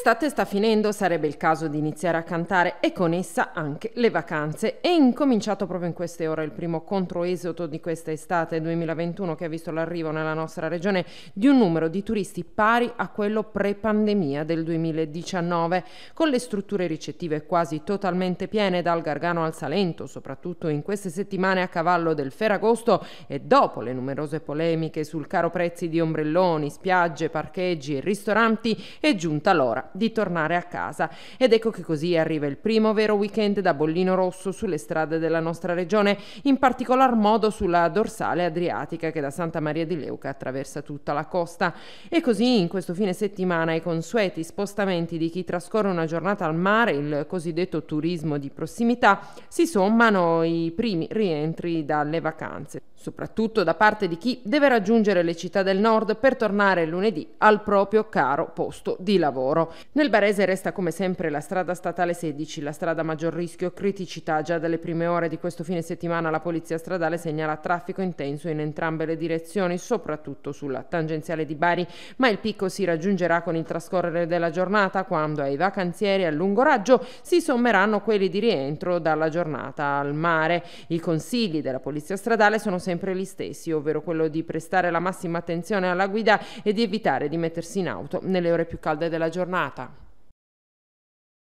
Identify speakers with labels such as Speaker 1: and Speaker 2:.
Speaker 1: L'estate sta finendo, sarebbe il caso di iniziare a cantare e con essa anche le vacanze. È incominciato proprio in queste ore il primo controesodo di questa estate 2021 che ha visto l'arrivo nella nostra regione di un numero di turisti pari a quello pre-pandemia del 2019, con le strutture ricettive quasi totalmente piene dal Gargano al Salento, soprattutto in queste settimane a cavallo del Ferragosto e dopo le numerose polemiche sul caro prezzi di ombrelloni, spiagge, parcheggi e ristoranti, è giunta l'ora di tornare a casa. Ed ecco che così arriva il primo vero weekend da bollino rosso sulle strade della nostra regione, in particolar modo sulla dorsale adriatica che da Santa Maria di Leuca attraversa tutta la costa. E così in questo fine settimana i consueti spostamenti di chi trascorre una giornata al mare, il cosiddetto turismo di prossimità, si sommano i primi rientri dalle vacanze soprattutto da parte di chi deve raggiungere le città del nord per tornare lunedì al proprio caro posto di lavoro. Nel Barese resta come sempre la strada statale 16, la strada a maggior rischio criticità. Già dalle prime ore di questo fine settimana la polizia stradale segnala traffico intenso in entrambe le direzioni, soprattutto sulla tangenziale di Bari, ma il picco si raggiungerà con il trascorrere della giornata quando ai vacanzieri a lungo raggio si sommeranno quelli di rientro dalla giornata al mare. I consigli della polizia stradale sono sempre gli stessi, ovvero quello di prestare la massima attenzione alla guida e di evitare di mettersi in auto nelle ore più calde della giornata.